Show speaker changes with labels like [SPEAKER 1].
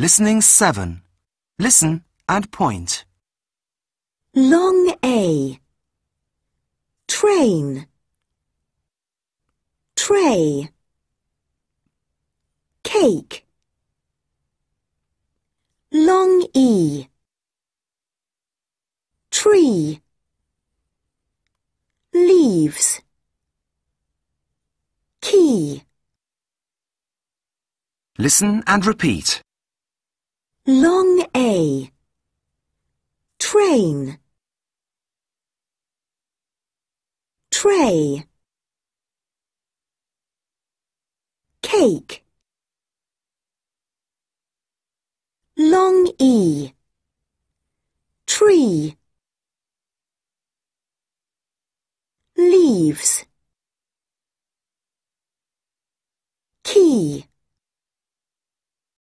[SPEAKER 1] Listening 7. Listen and point. Long
[SPEAKER 2] A. Train. Tray. Cake. Long E. Tree. Leaves. Key.
[SPEAKER 3] Listen and repeat.
[SPEAKER 2] Long A. Train. Tray. Cake. Long E. Tree. Leaves.
[SPEAKER 4] Key.